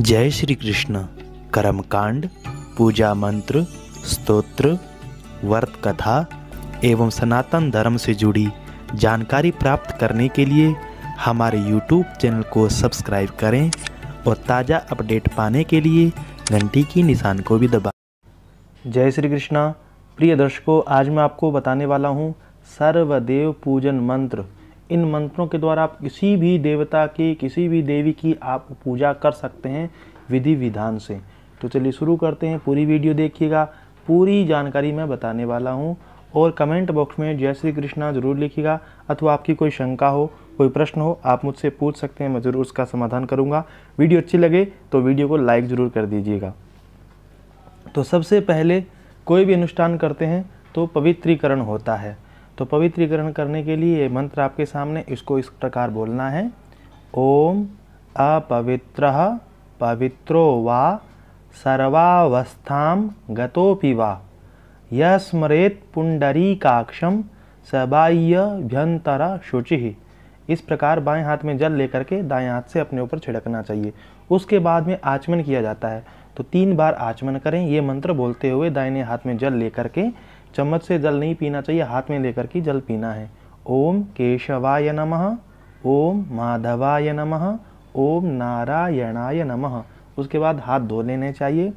जय श्री कृष्ण कर्मकांड पूजा मंत्र स्तोत्र व्रत कथा एवं सनातन धर्म से जुड़ी जानकारी प्राप्त करने के लिए हमारे YouTube चैनल को सब्सक्राइब करें और ताज़ा अपडेट पाने के लिए घंटी की निशान को भी दबाएं। जय श्री कृष्णा प्रिय दर्शकों आज मैं आपको बताने वाला हूँ सर्वदेव पूजन मंत्र इन मंत्रों के द्वारा आप किसी भी देवता की किसी भी देवी की आप पूजा कर सकते हैं विधि विधान से तो चलिए शुरू करते हैं पूरी वीडियो देखिएगा पूरी जानकारी मैं बताने वाला हूँ और कमेंट बॉक्स में जय श्री कृष्णा जरूर लिखिएगा अथवा आपकी कोई शंका हो कोई प्रश्न हो आप मुझसे पूछ सकते हैं मैं ज़रूर उसका समाधान करूँगा वीडियो अच्छी लगे तो वीडियो को लाइक ज़रूर कर दीजिएगा तो सबसे पहले कोई भी अनुष्ठान करते हैं तो पवित्रीकरण होता है तो पवित्रीकरण करने के लिए ये मंत्र आपके सामने इसको इस प्रकार बोलना है ओम अपवित्र पवित्रो वा सर्वावस्था गि वा यस्मरेत पुंडरीकाक्षम सबाह्य भ्यंतरा शुचि इस प्रकार बाएं हाथ में जल लेकर के दाएं हाथ से अपने ऊपर छिड़कना चाहिए उसके बाद में आचमन किया जाता है तो तीन बार आचमन करें ये मंत्र बोलते हुए दाहिने हाथ में जल लेकर के चम्मच से जल नहीं पीना चाहिए हाथ में लेकर के जल पीना है ओम केशवाय नमः ओम माधवाय नमः ओम नारायणाय नमः उसके बाद हाथ धो लेने चाहिए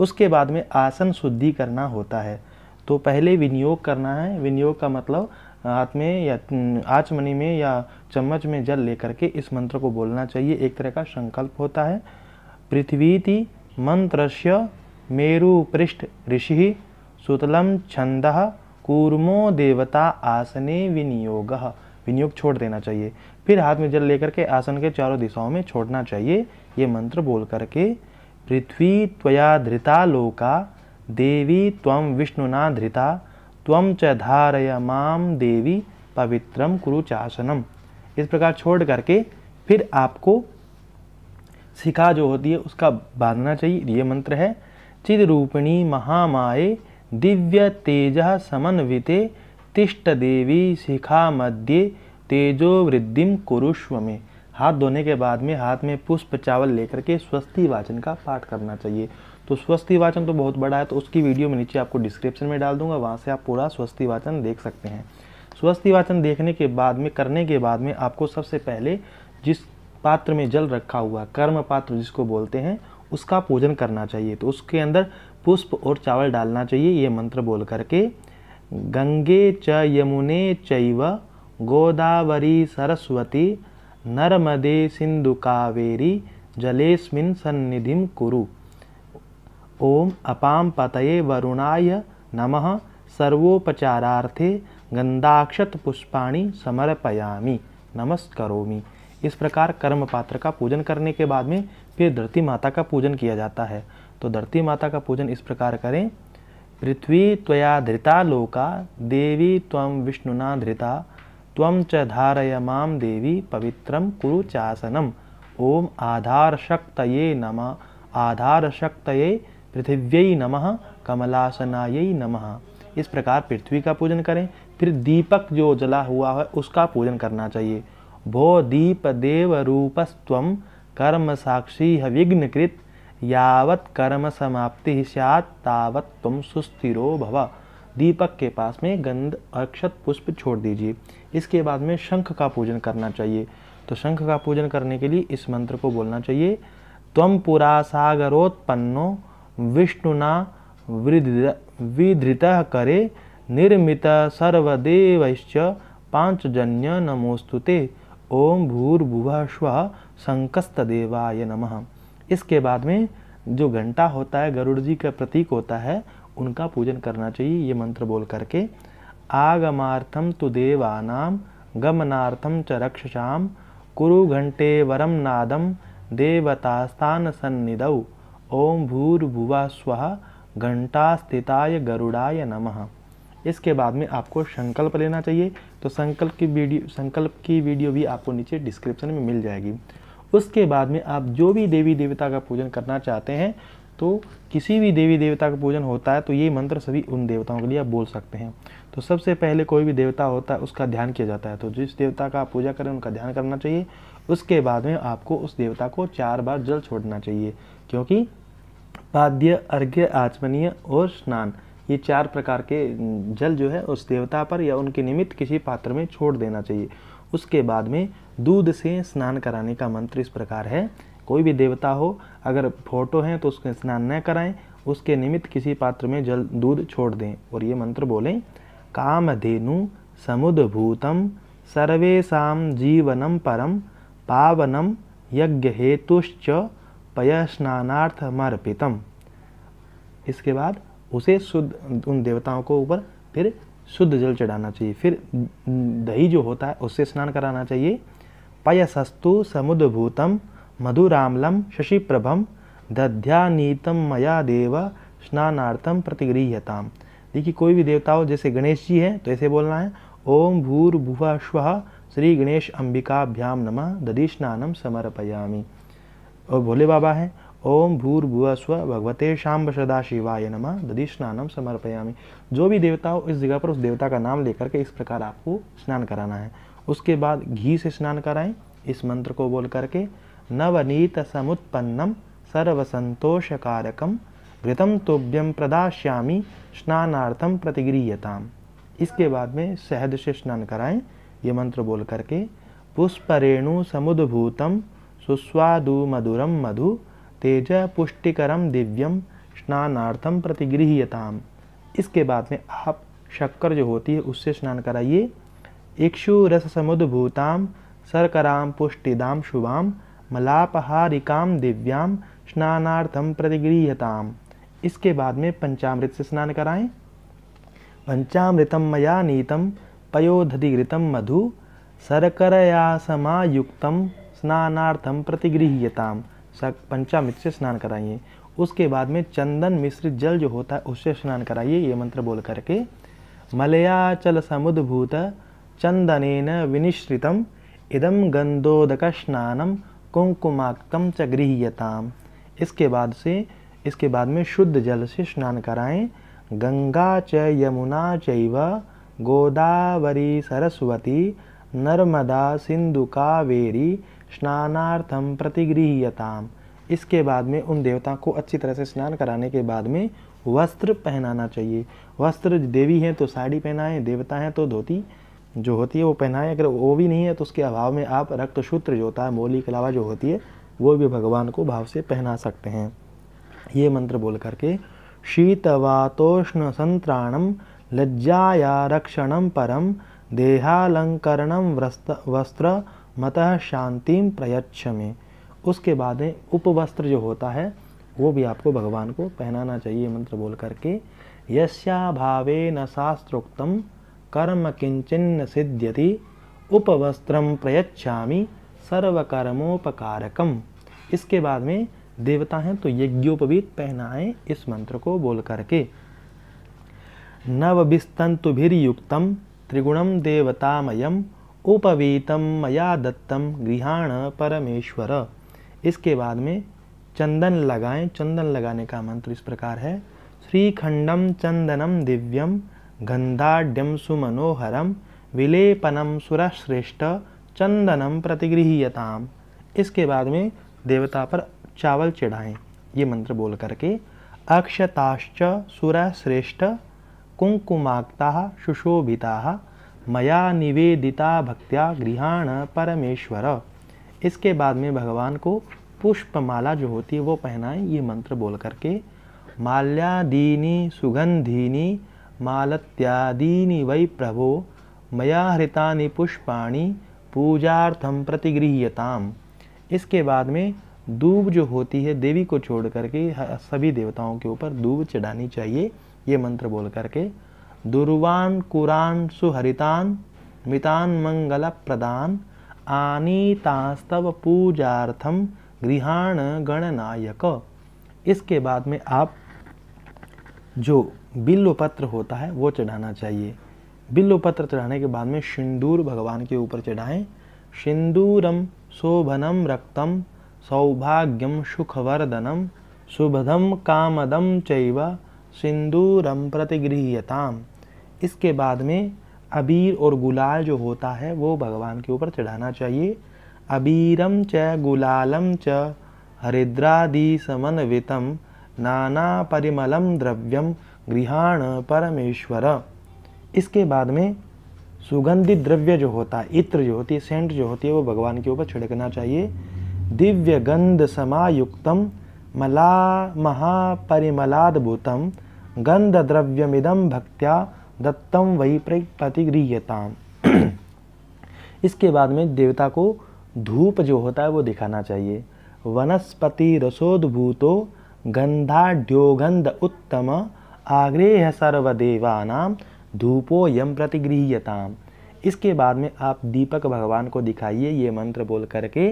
उसके बाद में आसन शुद्धि करना होता है तो पहले विनियोग करना है विनियोग का मतलब हाथ में या हम्म, आचमनी में या चम्मच में जल लेकर के इस मंत्र को बोलना चाहिए एक तरह का संकल्प होता है पृथ्वीति मंत्रस्य मेरुपृष्ठ ऋषि सुतलम छंद कूर्मो देवता आसने विनियोग विनियोग छोड़ देना चाहिए फिर हाथ में जल लेकर के आसन के चारों दिशाओं में छोड़ना चाहिए ये मंत्र बोल करके पृथ्वी त्वया धृता लोका देवी त्वम विष्णुना धृता त्वम च धारय माम देवी पवित्रम कुरुचासनम इस प्रकार छोड़ करके फिर आपको शिखा जो होती है उसका बांधना चाहिए ये मंत्र है चिद रूपिणी महामाए दिव्य तेज समन्विते तिष्ट देवी शिखा मध्य तेजो वृद्धि कुरुष्व में हाथ धोने के बाद में हाथ में पुष्प चावल लेकर के स्वस्ति वाचन का पाठ करना चाहिए तो स्वस्ति वाचन तो बहुत बड़ा है तो उसकी वीडियो में नीचे आपको डिस्क्रिप्शन में डाल दूंगा वहाँ से आप पूरा स्वस्ति वाचन देख सकते हैं स्वस्ति वाचन देखने के बाद में करने के बाद में आपको सबसे पहले जिस पात्र में जल रखा हुआ कर्म पात्र जिसको बोलते हैं उसका पूजन करना चाहिए तो उसके अंदर पुष्प और चावल डालना चाहिए ये मंत्र बोल करके गंगे च यमुने चैव गोदावरी सरस्वती नर्मदे सिंधु कावेरी जलेस्मिन सन्निधि कुरु ओम अपाम पतये वरुणाय नमः सर्वोपचारार्थे गंधाक्षत पुष्पाणी समर्पयामी नमस्कारोमी इस प्रकार कर्म पात्र का पूजन करने के बाद में फिर धरती माता का पूजन किया जाता है तो धरती माता का पूजन इस प्रकार करें पृथ्वी त्वया धृता लोका देवी त्वं विष्णुना धृता त्वं च धारय माम देवी पवित्रम कुरु चासनम ओम आधार शक्त ये नम आधार शक्त पृथिव्यई नम कमलासनाय नम इस प्रकार पृथ्वी का पूजन करें फिर दीपक जो जला हुआ है उसका पूजन करना चाहिए भो दीप देव रूपस्तम कर्म साक्षी हविघ्नकृत यावत कर्म समाप्ति सियात तावत तुम सुस्थिरो भव दीपक के पास में गंध अक्षत पुष्प छोड़ दीजिए इसके बाद में शंख का पूजन करना चाहिए तो शंख का पूजन करने के लिए इस मंत्र को बोलना चाहिए तम पुरा सागरोत्पन्नो विष्णुना विधृत करे निर्मित सर्वदेवश्च पांचजन्य नमोस्तुते ओम भूर्भुव स्व शंकस्त देवाय नम इसके बाद में जो घंटा होता है गरुड़ जी का प्रतीक होता है उनका पूजन करना चाहिए ये मंत्र बोल करके आगमार्थम तु देवानाम गमनार्थम च रक्षसाम कुरु घंटे वरम नादम देवतास्तान सन्निध ओम भूर्भुवा स्व घंटास्थिताय गरुड़ाय नम इसके बाद में आपको संकल्प लेना चाहिए तो संकल्प की वीडियो संकल्प की वीडियो भी आपको नीचे डिस्क्रिप्शन में मिल जाएगी उसके बाद में आप जो भी देवी देवता का पूजन करना चाहते हैं तो किसी भी देवी देवता का पूजन होता है तो ये मंत्र सभी उन देवताओं के लिए आप बोल सकते हैं तो सबसे पहले कोई भी देवता होता है उसका ध्यान किया जाता है तो जिस देवता का आप पूजा करें उनका ध्यान करना चाहिए उसके बाद में आपको उस देवता को चार बार जल छोड़ना चाहिए क्योंकि पाद्य अर्घ्य आचमनीय और स्नान ये चार प्रकार के जल जो है उस देवता पर या उनके निमित्त किसी पात्र में छोड़ देना चाहिए उसके बाद में दूध से स्नान कराने का मंत्र इस प्रकार है कोई भी देवता हो अगर फोटो हैं तो उसके स्नान न कराएं उसके निमित्त किसी पात्र में जल दूध छोड़ दें और ये मंत्र बोलें कामधेनु समुद्भूतम सर्वेशा जीवनम परम पावनम यज्ञ हेतुश्च पयस्नानार्थमर्पितम इसके बाद उसे शुद्ध उन देवताओं को ऊपर फिर शुद्ध जल चढ़ाना चाहिए फिर दही जो होता है उससे स्नान कराना चाहिए पयसस्तु समुद्रभूतम मधुरामलम शशिप्रभम दध्यानीतम मया देव स्नानार्थम प्रतिगृहताम देखिए कोई भी देवता हो जैसे गणेश जी हैं तो ऐसे बोलना है ओम भूर्भुव श्व श्री गणेश अंबिकाभ्याम नमः दधि स्नानम समर्पयामी और भोले बाबा हैं ओम भूर्भुव स्व भगवते शाम्ब सदा शिवाय नम दधि स्नानम समर्पयामी जो भी देवता हो इस जगह पर उस देवता का नाम लेकर के इस प्रकार आपको स्नान कराना है उसके बाद घी से स्नान कराएं इस मंत्र को बोल करके नवनीत समुत्पन्नम सर्वसंतोष कारकम घृतम तोभ्यम प्रदाश्यामी स्नानार्थम प्रतिगृहताम इसके बाद में शहद से स्नान कराएं ये मंत्र बोल करके पुष्परेणु समुद्भूतम सुस्वादु मधुरम मधु तेज पुष्टिकरम दिव्यम स्नानार्थम प्रतिगृहता इसके बाद में आप शक्कर जो होती है उससे स्नान कराइए इक्षु रस समुद्भूताम सरकराम पुष्टिदाम शुभाम मलापहारिकाम दिव्याम स्नानार्थम प्रतिगृहताम इसके बाद में पंचामृत से स्नान कराएं पंचामृतम मया नीतम पयोधधिघृतम मधु सरकरया समायुक्तम स्नानार्थम पंचामृत से स्नान कराइए उसके बाद में चंदन मिश्रित जल जो होता है उससे स्नान कराइए ये मंत्र बोल करके मलयाचल समुद्भूत चंदन विनिश्रितम इदम गंधोदक स्नानम कुंकुमाक्तम च गृह्यताम इसके बाद से इसके बाद में शुद्ध जल से स्नान कराएं गंगा च यमुना चैव गोदावरी सरस्वती नर्मदा सिंधु कावेरी स्नानार्थम प्रतिगृहताम इसके बाद में उन देवता को अच्छी तरह से स्नान कराने के बाद में वस्त्र पहनाना चाहिए वस्त्र देवी हैं तो साड़ी पहनाएं देवता हैं तो धोती जो होती है वो पहनाएं अगर वो भी नहीं है तो उसके अभाव में आप रक्त सूत्र जो होता है मोली के अलावा जो होती है वो भी भगवान को भाव से पहना सकते हैं ये मंत्र बोल करके शीतवातोष्ण संत्राणम लज्जाया रक्षणम परम देहालंकरणम वस्त्र मतः शांतिम प्रयच्छ में उसके बाद उपवस्त्र जो होता है वो भी आपको भगवान को पहनाना चाहिए मंत्र बोल करके यस्या भावे न शास्त्रोक्तम कर्म किंचन सिद्ध्यति उपवस्त्रम प्रयच्छामी सर्वकर्मोपकारकम इसके बाद में देवता हैं तो यज्ञोपवीत पहनाएं इस मंत्र को बोल करके नवबिस्तंतुभिर्युक्तम त्रिगुणम देवतामयम उपवीतम मया दत्तम गृहाण परमेश्वर इसके बाद में चंदन लगाएं चंदन लगाने का मंत्र इस प्रकार है श्रीखंडम चंदनम दिव्यम गंधाढ़ सुमनोहरम विलेपनम सुरश्रेष्ठ चंदनम प्रतिगृहीयताम इसके बाद में देवता पर चावल चढ़ाएं ये मंत्र बोल करके अक्षताश्च सुरश्रेष्ठ कुंकुमाक्ता सुशोभिता मया निवेदिता भक्त्या गृहाण परमेश्वर इसके बाद में भगवान को पुष्पमाला जो होती है वो पहनाएं ये मंत्र बोल करके माल्यादीनी सुगंधीनी मालत्यादीनी वै प्रभो मया हृतानि पुष्पाणी पूजार्थम प्रतिगृहताम इसके बाद में दूब जो होती है देवी को छोड़ करके सभी देवताओं के ऊपर दूब चढ़ानी चाहिए ये मंत्र बोल करके दुर्वान कुरान सुहरितान मितान मंगल प्रदान आनीतास्तव पूजार्थम गृहाण गणनायक इसके बाद में आप जो बिल्वपत्र होता है वो चढ़ाना चाहिए बिल्वपत्र चढ़ाने के बाद में सिंदूर भगवान के ऊपर चढ़ाएं सिंदूरम शोभनम रक्तम सौभाग्यम सुखवर्धनम शुभदम कामदम चैव सिंदूरम प्रतिगृहताम इसके बाद में अबीर और गुलाल जो होता है वो भगवान के ऊपर चढ़ाना चाहिए अबीरम च गुलालम च हरिद्रादि समन्वितम नाना परिमलम द्रव्यम गृहाण परमेश्वर इसके बाद में सुगंधित द्रव्य जो होता है इत्र जो होती है सेंट जो होती है वो भगवान के ऊपर छिड़कना चाहिए दिव्य गंध समायुक्तम मला महापरिमलाद्भुतम गंध द्रव्यमिदम भक्त्या दत्तम वही प्रतिगृहताम इसके बाद में देवता को धूप जो होता है वो दिखाना चाहिए वनस्पति रसोद्भूतो ड्योगंध उत्तम आग्रेह सर्वदेवा धूपो यम प्रतिगृहताम इसके बाद में आप दीपक भगवान को दिखाइए ये मंत्र बोल करके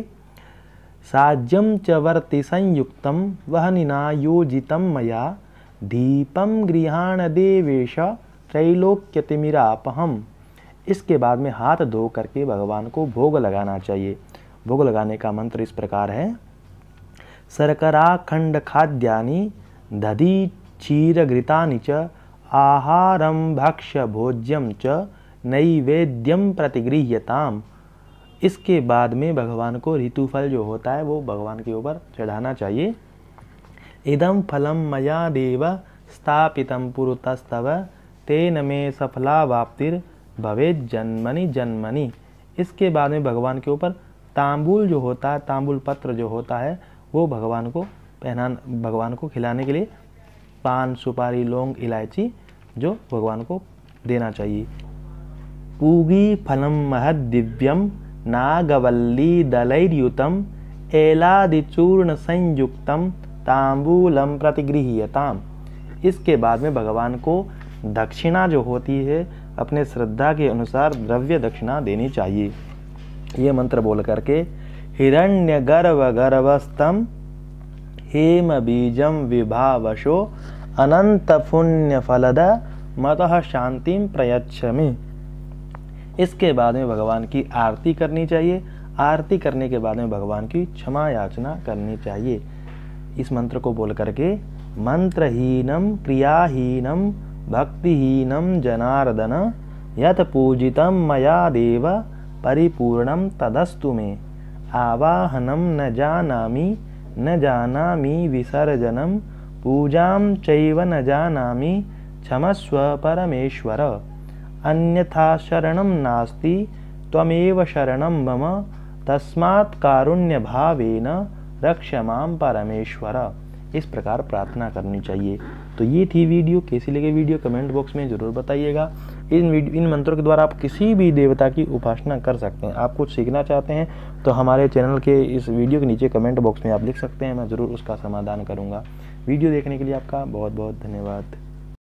साज्यम च वर्ति संयुक्तम वह निनायोजित मया दीपम गृहाण देवेश अपहम इसके बाद में हाथ धो करके भगवान को भोग लगाना चाहिए भोग लगाने का मंत्र इस प्रकार है सरकरा खंड खाद्यानि दधी क्षीर घृतानि च आहारम भक्ष भोज्यम च नैवेद्यम प्रतिगृह्यताम इसके बाद में भगवान को ऋतुफल जो होता है वो भगवान के ऊपर चढ़ाना चाहिए इदम फलम मया देव स्थापितम पुरुतस्तव तेन मे सफला वाप्तिर भवे जन्मनी जन्मनी इसके बाद में भगवान के ऊपर तांबुल जो होता है तांबुल पत्र जो होता है वो भगवान को पहना भगवान को खिलाने के लिए पान सुपारी लौंग इलायची जो भगवान को देना चाहिए पूगी फलम महद दिव्यम नागवल्ली दलैर्युतम एलादिचूर्ण संयुक्तम तांबूलम प्रतिगृहताम इसके बाद में भगवान को दक्षिणा जो होती है अपने श्रद्धा के अनुसार द्रव्य दक्षिणा देनी चाहिए ये मंत्र बोल करके हिरण्य गर्व गर्भस्तम हेम बीजम विभावशो अनंत पुण्य फलद मत शांति प्रयच्छमि इसके बाद में भगवान की आरती करनी चाहिए आरती करने के बाद में भगवान की क्षमा याचना करनी चाहिए इस मंत्र को बोल करके मंत्रहीनम क्रियाहीनम भक्तिन जनार्दन यत् पूजितं मया देव परिपूर्ण तदस्तु मे आवाहन न जानामि न जानामि विसर्जन पूजा चैव न क्षमस्व परमेश्वर अन्यथा शरण नास्ति त्वमेव मम तस्मात् कारुण्यभावेन रक्ष माम परमेश्वर इस प्रकार प्रार्थना करनी चाहिए तो ये थी वीडियो कैसी लगी वीडियो कमेंट बॉक्स में ज़रूर बताइएगा इन इन मंत्रों के द्वारा आप किसी भी देवता की उपासना कर सकते हैं आप कुछ सीखना चाहते हैं तो हमारे चैनल के इस वीडियो के नीचे कमेंट बॉक्स में आप लिख सकते हैं मैं ज़रूर उसका समाधान करूँगा वीडियो देखने के लिए आपका बहुत बहुत धन्यवाद